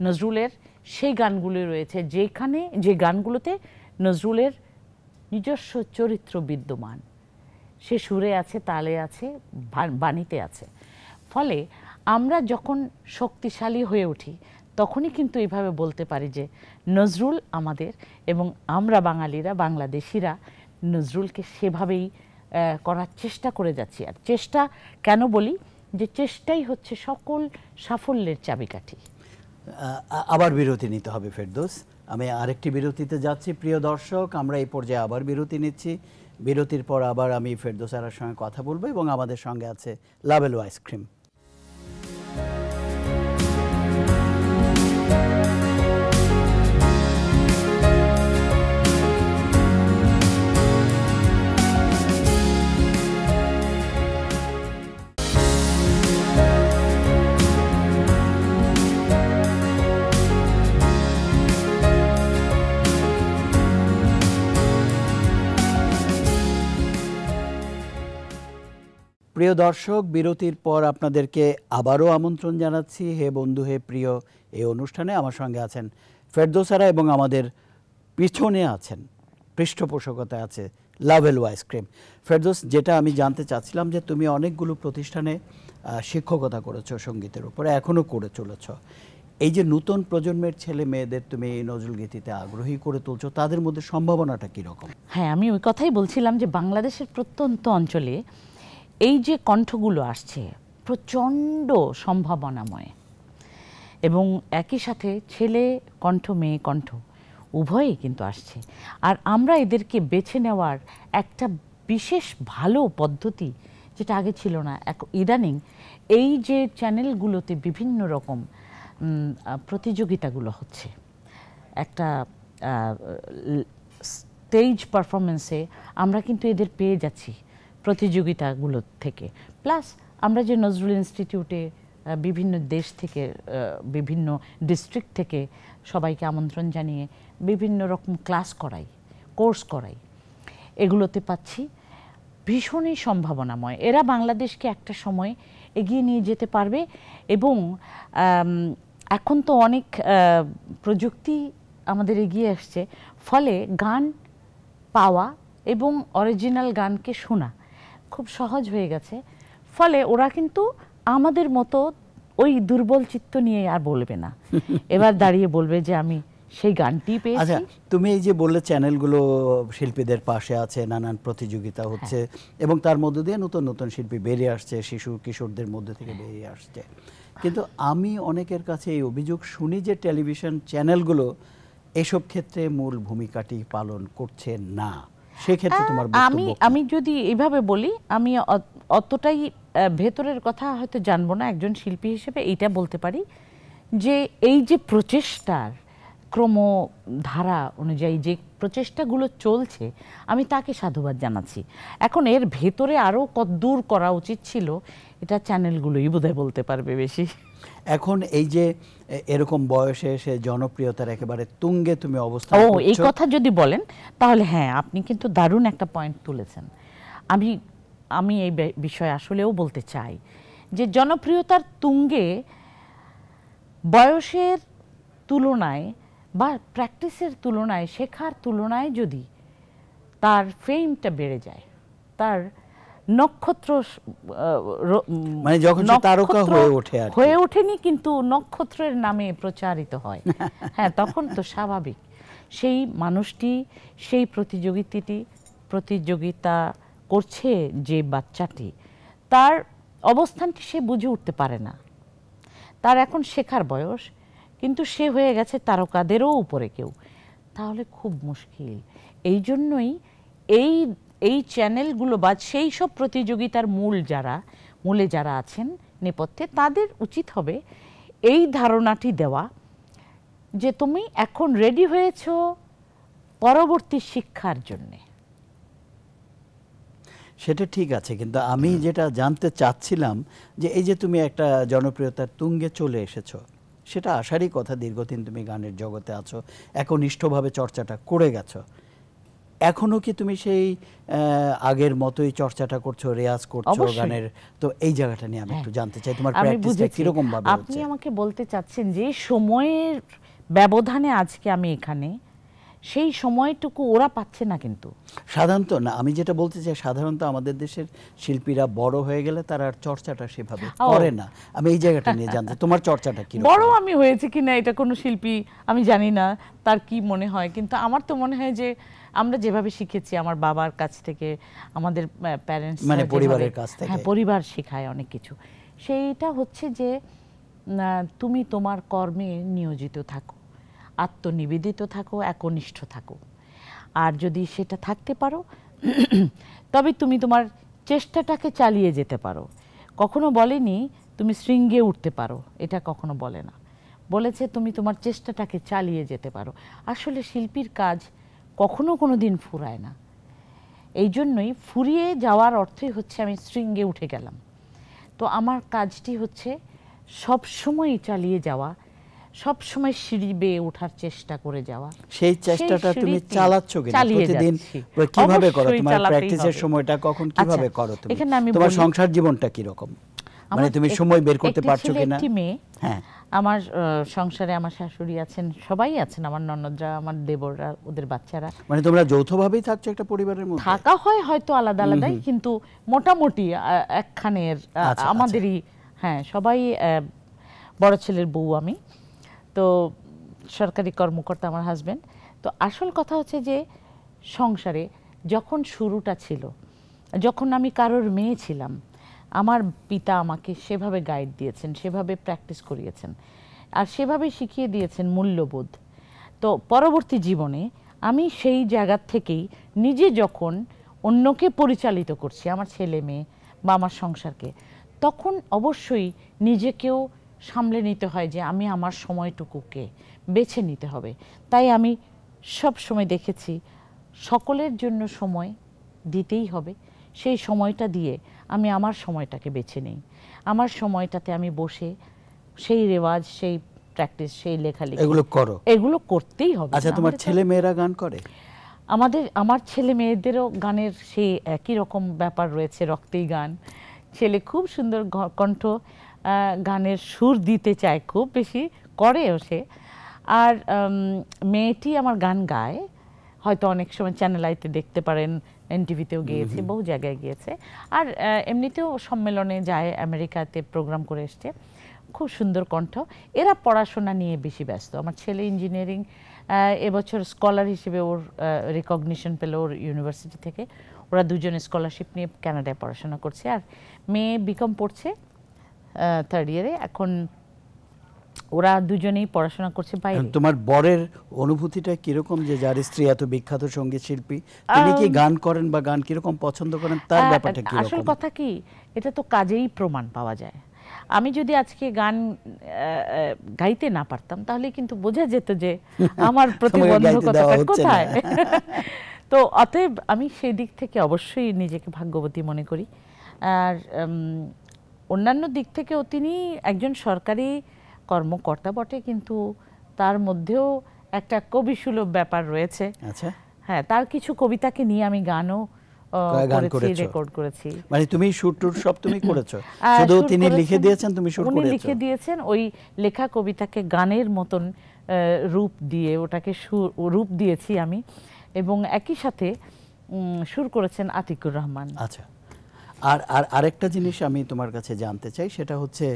নজরুলের সেই গানগুলি রয়েছে যেখানে যে গানগুলোতে নজরুলের নিজস্ব চরিত্র বিদ্যমান সে সুরে আছে তালে আছে বাণীতে আছে ফলে আমরা যখন শক্তিশালী হয়ে উঠি তখনই কিন্তু এইভাবে বলতে পারি যে নজরুল আমাদের এবং আমরা বাঙালিরা বাংলাদেশিরা নজরুলকে সেভাবেই করার চেষ্টা করে যাচ্ছি আর চেষ্টা কেন বলি যে চেষ্টাই হচ্ছে সকল সাফল্যের চাবিকাঠি আবার বিরতি নিতে হবে ফেরদোস আমি আরেকটি বিরতিতে যাচ্ছি প্রিয় দর্শক আমরা এই পর্যায়ে আবার বিরতি নিচ্ছি বিরতির পর আবার আমি আরার সঙ্গে কথা বলবো এবং আমাদের সঙ্গে আছে লাভেলো আইসক্রিম প্রিয় দর্শক বিরতির পর আপনাদেরকে আবারও আমন্ত্রণ জানাচ্ছি হে বন্ধু হে প্রিয় এই অনুষ্ঠানে আমার সঙ্গে আছেন ফেরদোসারা এবং আমাদের পিছনে আছেন পৃষ্ঠপোষকতা আছে লাভেল আইসক্রিম ফেরদোস যেটা আমি জানতে চাচ্ছিলাম যে তুমি অনেকগুলো প্রতিষ্ঠানে শিক্ষকতা করেছো সঙ্গীতের উপরে এখনও করে চলেছ এই যে নতুন প্রজন্মের ছেলে মেয়েদের তুমি এই নজরুলগীতিতে আগ্রহী করে তুলছো তাদের মধ্যে সম্ভাবনাটা কীরকম হ্যাঁ আমি ওই কথাই বলছিলাম যে বাংলাদেশের প্রত্যন্ত অঞ্চলে এই যে কণ্ঠগুলো আসছে প্রচণ্ড সম্ভাবনাময় এবং একই সাথে ছেলে কণ্ঠ মেয়ে কণ্ঠ উভয়ই কিন্তু আসছে আর আমরা এদেরকে বেছে নেওয়ার একটা বিশেষ ভালো পদ্ধতি যেটা আগে ছিল না এক ইদানিং এই যে চ্যানেলগুলোতে বিভিন্ন রকম প্রতিযোগিতাগুলো হচ্ছে একটা স্টেজ পারফরমেন্সে আমরা কিন্তু এদের পেয়ে যাচ্ছি প্রতিযোগিতাগুলো থেকে প্লাস আমরা যে নজরুল ইনস্টিটিউটে বিভিন্ন দেশ থেকে বিভিন্ন ডিস্ট্রিক্ট থেকে সবাইকে আমন্ত্রণ জানিয়ে বিভিন্ন রকম ক্লাস করাই কোর্স করাই এগুলোতে পাচ্ছি ভীষণই সম্ভাবনাময় এরা বাংলাদেশকে একটা সময় এগিয়ে নিয়ে যেতে পারবে এবং এখন তো অনেক প্রযুক্তি আমাদের এগিয়ে আসছে ফলে গান পাওয়া এবং অরিজিনাল গানকে শোনা খুব সহজ হয়ে গেছে ফলে ওরা কিন্তু আমাদের মতো ওই দুর্বল চিত্ত নিয়ে আর বলবে না এবার দাঁড়িয়ে বলবে যে আমি সেই গানটি আচ্ছা, পেয়েছি তুমি এই যে বললে চ্যানেলগুলো শিল্পীদের পাশে আছে নানান প্রতিযোগিতা হ্যাঁ। হচ্ছে এবং তার মধ্য দিয়ে নতুন নতুন শিল্পী বেরিয়ে আসছে শিশু কিশোরদের মধ্যে থেকে হ্যাঁ। বেরিয়ে আসছে কিন্তু আমি অনেকের কাছে এই অভিযোগ শুনি যে টেলিভিশন চ্যানেলগুলো এসব ক্ষেত্রে মূল ভূমিকাটি পালন করছে না সেক্ষেত্রে তোমার আমি আমি যদি এইভাবে বলি আমি অতটাই ভেতরের কথা হয়তো জানবো না একজন শিল্পী হিসেবে এইটা বলতে পারি যে এই যে প্রচেষ্টার ক্রমধারা অনুযায়ী যে প্রচেষ্টাগুলো চলছে আমি তাকে সাধুবাদ জানাচ্ছি এখন এর ভেতরে আরও কত দূর করা উচিত ছিল এটা চ্যানেলগুলোই বোধহয় বলতে পারবে বেশি এখন এই যে এরকম বয়সে এসে জনপ্রিয়তার একেবারে তুঙ্গে তুমি অবস্থান ও এই কথা যদি বলেন তাহলে হ্যাঁ আপনি কিন্তু দারুণ একটা পয়েন্ট তুলেছেন আমি আমি এই বিষয়ে আসলেও বলতে চাই যে জনপ্রিয়তার তুঙ্গে বয়সের তুলনায় বা প্র্যাকটিসের তুলনায় শেখার তুলনায় যদি তার ফেমটা বেড়ে যায় তার নক্ষত্র মানে যখন তারকা হয়ে ওঠে হয়ে ওঠেনি কিন্তু নক্ষত্রের নামে প্রচারিত হয় হ্যাঁ তখন তো স্বাভাবিক সেই মানুষটি সেই প্রতিযোগিতাটি প্রতিযোগিতা করছে যে বাচ্চাটি তার অবস্থানটি সে বুঝে উঠতে পারে না তার এখন শেখার বয়স কিন্তু সে হয়ে গেছে তারকাদেরও উপরে কেউ তাহলে খুব মুশকিল এই জন্যই এই এই চ্যানেলগুলো বা সেই সব প্রতিযোগিতার মূল যারা মূলে যারা আছেন নেপথ্যে তাদের উচিত হবে এই ধারণাটি দেওয়া যে তুমি এখন রেডি হয়েছ পরবর্তী শিক্ষার জন্য সেটা ঠিক আছে কিন্তু আমি যেটা জানতে চাচ্ছিলাম যে এই যে তুমি একটা জনপ্রিয়তার তুঙ্গে চলে এসেছো সেটা আসারই কথা দীর্ঘদিন তুমি গানের জগতে আছো একনিষ্ঠভাবে চর্চাটা করে গেছো এখনো কি তুমি সেই আগের মতোই চর্চাটা করছো রেয়াজ করছো গানের তো এই জায়গাটা নিয়ে আমি হ্যাঁ। একটু জানতে চাই তোমার প্র্যাকটিসটা কি রকম ভাবে আপনি আমাকে বলতে চাচ্ছেন যে সময়ের ব্যবধানে আজকে আমি এখানে সেই সময়টুকু ওরা পাচ্ছে না কিন্তু সাধারণত না আমি যেটা বলতে চাই সাধারণত আমাদের দেশের শিল্পীরা বড় হয়ে গেলে তারা আর চর্চাটা সেভাবে করে না আমি এই জায়গাটা নিয়ে জানতে তোমার চর্চাটা কি বড় আমি হয়েছে কিনা এটা কোনো শিল্পী আমি জানি না তার কি মনে হয় কিন্তু আমার তো মনে হয় যে আমরা যেভাবে শিখেছি আমার বাবার কাছ থেকে আমাদের প্যারেন্টস মানে পরিবারের কাছ থেকে হ্যাঁ পরিবার শেখায় অনেক কিছু সেইটা হচ্ছে যে তুমি তোমার কর্মে নিয়োজিত থাকো আত্মনিবেদিত থাকো একনিষ্ঠ থাকো আর যদি সেটা থাকতে পারো তবে তুমি তোমার চেষ্টাটাকে চালিয়ে যেতে পারো কখনো বলেনি তুমি শৃঙ্গে উঠতে পারো এটা কখনো বলে না বলেছে তুমি তোমার চেষ্টাটাকে চালিয়ে যেতে পারো আসলে শিল্পীর কাজ কখনো কোনো দিন ফুরায় না এই জন্যই ফুরিয়ে যাওয়ার অর্থই হচ্ছে আমি শৃঙ্গে উঠে গেলাম তো আমার কাজটি হচ্ছে সব সময় চালিয়ে যাওয়া সব সময় সিঁড়ি বেয়ে ওঠার চেষ্টা করে যাওয়া সেই চেষ্টাটা তুমি চালাচ্ছ প্রতিদিন কিভাবে করো তোমার প্র্যাকটিসের সময়টা কখন আচ্ছা, কিভাবে করো তুমি তোমার সংসার জীবনটা কি রকম মানে তুমি সময় বের করতে পারছো কিনা হ্যাঁ আমার সংসারে আমার শাশুড়ি আছেন সবাই আছেন আমার ননদরা আমার দেবররা ওদের বাচ্চারা মানে তোমরা যৌথভাবেই থাকছো একটা পরিবারের মধ্যে থাকা হয় হয়তো আলাদা আলাদাই কিন্তু মোটামুটি একখানের আচ্ছা, আচ্ছা। আমাদেরই হ্যাঁ সবাই বড় ছেলের বউ আমি তো সরকারি কর্মকর্তা আমার হাজব্যান্ড তো আসল কথা হচ্ছে যে সংসারে যখন শুরুটা ছিল যখন আমি কারোর মেয়ে ছিলাম আমার পিতা আমাকে সেভাবে গাইড দিয়েছেন সেভাবে প্র্যাকটিস করিয়েছেন আর সেভাবে শিখিয়ে দিয়েছেন মূল্যবোধ তো পরবর্তী জীবনে আমি সেই জায়গার থেকেই নিজে যখন অন্যকে পরিচালিত করছি আমার ছেলে মেয়ে বা আমার সংসারকে তখন অবশ্যই নিজেকেও সামলে নিতে হয় যে আমি আমার সময়টুকুকে বেছে নিতে হবে তাই আমি সব সময় দেখেছি সকলের জন্য সময় দিতেই হবে সেই সময়টা দিয়ে আমি আমার সময়টাকে বেছে নিই আমার সময়টাতে আমি বসে সেই রেওয়াজ সেই প্র্যাকটিস সেই লেখালেখি এগুলো করো এগুলো করতেই হবে আচ্ছা তোমার ছেলে মেয়েরা গান করে আমাদের আমার ছেলে মেয়েদেরও গানের সেই একই রকম ব্যাপার রয়েছে রক্তেই গান ছেলে খুব সুন্দর কণ্ঠ গানের সুর দিতে চায় খুব বেশি করেও সে আর মেয়েটি আমার গান গায় হয়তো অনেক সময় চ্যানেল আইতে দেখতে পারেন এনটিভিতেও গিয়েছে বহু জায়গায় গিয়েছে আর এমনিতেও সম্মেলনে যায় আমেরিকাতে প্রোগ্রাম করে এসছে খুব সুন্দর কণ্ঠ এরা পড়াশোনা নিয়ে বেশি ব্যস্ত আমার ছেলে ইঞ্জিনিয়ারিং এবছর স্কলার হিসেবে ওর রিকগনিশন পেল ওর ইউনিভার্সিটি থেকে ওরা দুজন স্কলারশিপ নিয়ে কানাডায় পড়াশোনা করছে আর মেয়ে বিকম পড়ছে থার্ড ইয়ারে এখন ওরা দুজনেই পড়াশোনা করছে বাইরে তোমার বরের অনুভূতিটা কিরকম যে যার স্ত্রী এত বিখ্যাত সঙ্গীত শিল্পী তিনি কি গান করেন বা গান কিরকম পছন্দ করেন তার ব্যাপারটা কি আসল কথা কি এটা তো কাজেই প্রমাণ পাওয়া যায় আমি যদি আজকে গান গাইতে না পারতাম তাহলে কিন্তু বোঝা যেত যে আমার প্রতিবন্ধকতা কোথায় তো অতএব আমি সেই দিক থেকে অবশ্যই নিজেকে ভাগ্যবতী মনে করি আর অন্যান্য দিক থেকেও তিনি একজন সরকারি কর্মকর্তা বটে কিন্তু তার মধ্যেও একটা কবি সুলভ ব্যাপার রয়েছে আচ্ছা। হ্যাঁ তার কিছু কবিতাকে নিয়ে আমি গানও মানে গানের মতন রূপ দিয়ে ওটাকে রূপ দিয়েছি আমি এবং একই সাথে সুর করেছেন আতিকুর রহমান আচ্ছা আর আর আরেকটা জিনিস আমি তোমার কাছে জানতে চাই সেটা হচ্ছে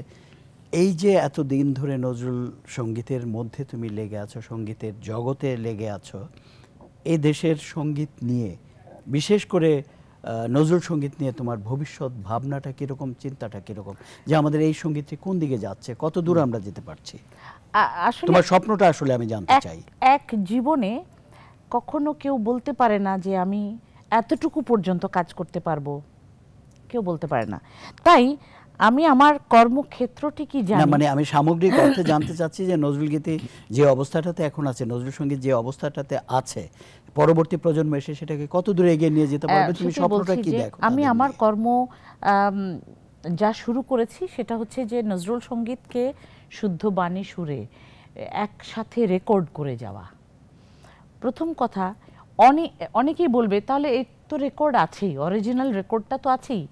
এই যে এত দিন ধরে নজরুল সঙ্গীতের মধ্যে তুমি লেগে আছো সঙ্গীতের জগতে লেগে আছো এই দেশের সঙ্গীত নিয়ে বিশেষ করে নজরুল সঙ্গীত নিয়ে তোমার ভবিষ্যৎ ভাবনাটা কীরকম চিন্তাটা কীরকম যে আমাদের এই সঙ্গীতটি কোন দিকে যাচ্ছে কত দূর আমরা যেতে পারছি তোমার স্বপ্নটা আসলে আমি জানতে চাই এক জীবনে কখনো কেউ বলতে পারে না যে আমি এতটুকু পর্যন্ত কাজ করতে পারবো কেউ বলতে পারে না তাই আমি আমার কর্মক্ষেত্রটি কি জানি মানে আমি সামগ্রিক অর্থে জানতে চাচ্ছি যে নজরুল গীতি যে অবস্থাটাতে এখন আছে নজরুল সঙ্গীত যে অবস্থাটাতে আছে পরবর্তী প্রজন্ম এসে সেটাকে কত দূরে এগিয়ে নিয়ে যেতে পারবে তুমি স্বপ্নটা কি দেখো আমি আমার কর্ম যা শুরু করেছি সেটা হচ্ছে যে নজরুল সঙ্গীতকে শুদ্ধ বাণী সুরে একসাথে রেকর্ড করে যাওয়া প্রথম কথা অনেকেই বলবে তাহলে এর তো রেকর্ড আছেই অরিজিনাল রেকর্ডটা তো আছেই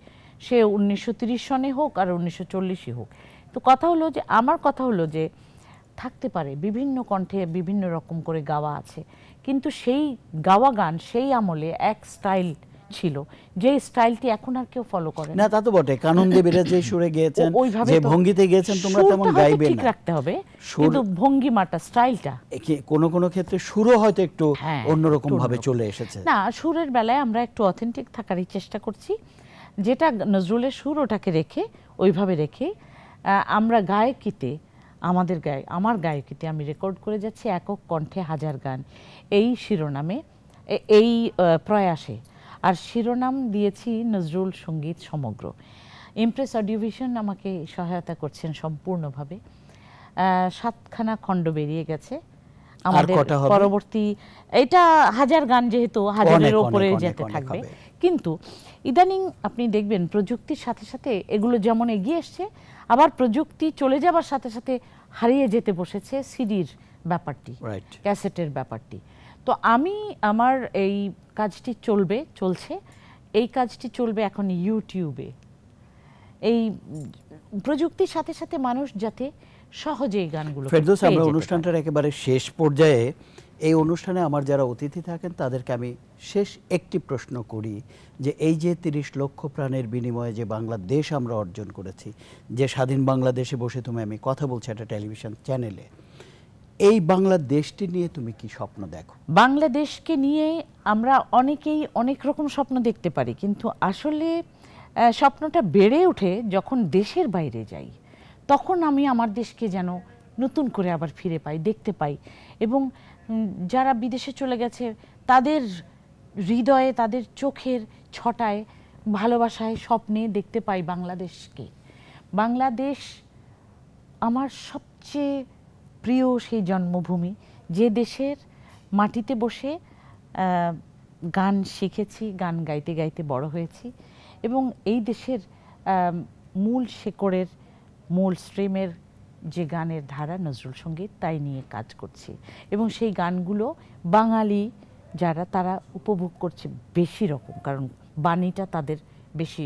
সে উনিশশো সনে হোক আর উনিশশো চল্লিশই হোক তো কথা হলো যে আমার কথা হলো যে থাকতে পারে বিভিন্ন কণ্ঠে বিভিন্ন রকম করে গাওয়া আছে কিন্তু সেই গাওয়া গান সেই আমলে এক স্টাইল ছিল যে স্টাইলটি এখন আর কেউ ফলো করে না তা তো বটে কানন দেবীরা যে সুরে গেয়েছেন যে ভঙ্গিতে গেয়েছেন তোমরা তেমন গাইবে না ঠিক রাখতে হবে কিন্তু ভঙ্গিমাটা স্টাইলটা কোন কোন ক্ষেত্রে সুরও হয়তো একটু হ্যাঁ, অন্যরকম ভাবে চলে এসেছে না সুরের বেলায় আমরা একটু অথেন্টিক থাকারই চেষ্টা করছি যেটা নজরুলের সুর ওটাকে রেখে ওইভাবে রেখে আমরা গায়কিতে আমাদের গায়ে আমার গায়কিতে আমি রেকর্ড করে যাচ্ছি একক কণ্ঠে হাজার গান এই শিরোনামে এই প্রয়াসে আর শিরোনাম দিয়েছি নজরুল সঙ্গীত সমগ্র ইমপ্রেস অডিওভিশন আমাকে সহায়তা করছেন সম্পূর্ণভাবে সাতখানা খণ্ড বেরিয়ে গেছে আমাদের পরবর্তী এটা হাজার গান যেহেতু হাজারের ওপরে যেতে থাকবে কিন্তু ইদানিং আপনি দেখবেন প্রযুক্তির সাথে সাথে এগুলো যেমন এগিয়ে এসছে আবার প্রযুক্তি চলে যাবার সাথে সাথে হারিয়ে যেতে বসেছে সিডির ব্যাপারটি ক্যাসেটের ব্যাপারটি তো আমি আমার এই কাজটি চলবে চলছে এই কাজটি চলবে এখন ইউটিউবে এই প্রযুক্তির সাথে সাথে মানুষ যাতে সহজেই গানগুলো ফেরদৌস আমরা অনুষ্ঠানটার একেবারে শেষ পর্যায়ে এই অনুষ্ঠানে আমার যারা অতিথি থাকেন তাদেরকে আমি শেষ একটি প্রশ্ন করি যে এই যে তিরিশ লক্ষ প্রাণের বিনিময়ে যে বাংলাদেশ আমরা অর্জন করেছি যে স্বাধীন বাংলাদেশে বসে তুমি আমি কথা বলছি একটা টেলিভিশন চ্যানেলে এই বাংলাদেশটি নিয়ে তুমি কি স্বপ্ন দেখো বাংলাদেশকে নিয়ে আমরা অনেকেই অনেক রকম স্বপ্ন দেখতে পারি কিন্তু আসলে স্বপ্নটা বেড়ে ওঠে যখন দেশের বাইরে যাই তখন আমি আমার দেশকে যেন নতুন করে আবার ফিরে পাই দেখতে পাই এবং যারা বিদেশে চলে গেছে তাদের হৃদয়ে তাদের চোখের ছটায় ভালোবাসায় স্বপ্নে দেখতে পাই বাংলাদেশকে বাংলাদেশ আমার সবচেয়ে প্রিয় সেই জন্মভূমি যে দেশের মাটিতে বসে গান শিখেছি গান গাইতে গাইতে বড় হয়েছি এবং এই দেশের মূল শেকড়ের মূল স্ট্রিমের যে গানের ধারা নজরুল সঙ্গীত তাই নিয়ে কাজ করছি এবং সেই গানগুলো বাঙালি যারা তারা উপভোগ করছে বেশি রকম কারণ বাণীটা তাদের বেশি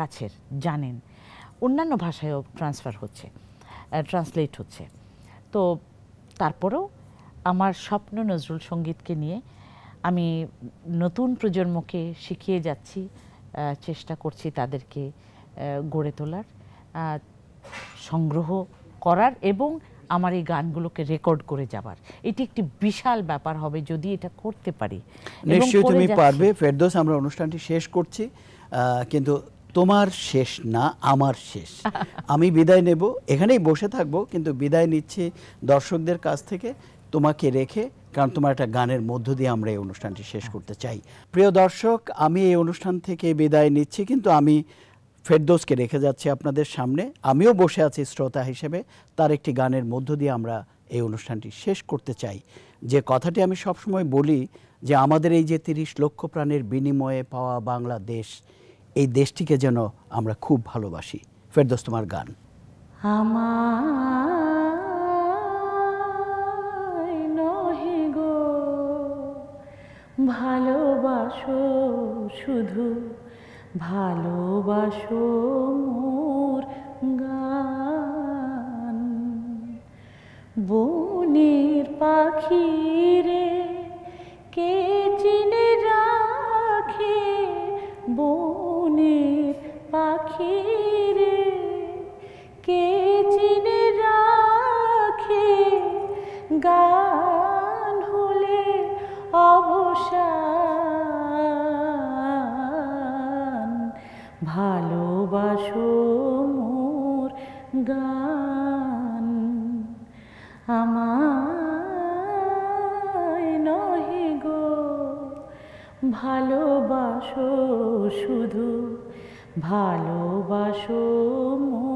কাছের জানেন অন্যান্য ভাষায়ও ট্রান্সফার হচ্ছে ট্রান্সলেট হচ্ছে তো তারপরেও আমার স্বপ্ন নজরুল সঙ্গীতকে নিয়ে আমি নতুন প্রজন্মকে শিখিয়ে যাচ্ছি চেষ্টা করছি তাদেরকে গড়ে তোলার সংগ্রহ করার এবং আমার এই গানগুলোকে রেকর্ড করে যাবার এটি একটি বিশাল ব্যাপার হবে যদি এটা করতে পারি নিশ্চয়ই তুমি পারবে ফেরদোস আমরা অনুষ্ঠানটি শেষ করছি কিন্তু তোমার শেষ না আমার শেষ আমি বিদায় নেব এখানেই বসে থাকবো কিন্তু বিদায় নিচ্ছি দর্শকদের কাছ থেকে তোমাকে রেখে কারণ তোমার একটা গানের মধ্য দিয়ে আমরা এই অনুষ্ঠানটি শেষ করতে চাই প্রিয় দর্শক আমি এই অনুষ্ঠান থেকে বিদায় নিচ্ছি কিন্তু আমি ফেরদোসকে রেখে যাচ্ছি আপনাদের সামনে আমিও বসে আছি শ্রোতা হিসেবে তার একটি গানের মধ্য দিয়ে আমরা এই অনুষ্ঠানটি শেষ করতে চাই যে কথাটি আমি সবসময় বলি যে আমাদের এই যে তিরিশ লক্ষ প্রাণের বিনিময়ে পাওয়া বাংলাদেশ এই দেশটিকে যেন আমরা খুব ভালোবাসি ফেরদোস তোমার গান গো ভালোবাসো শুধু ভালোবাসো মোর গান বনের পাখি রে কে চিনে রাখে বনের পাখি রে কে চিনে রাখে গান হলে অবসা ভালোবাসো মোর গান আমায় নহে গো ভালোবাসো শুধু ভালোবাসো মোর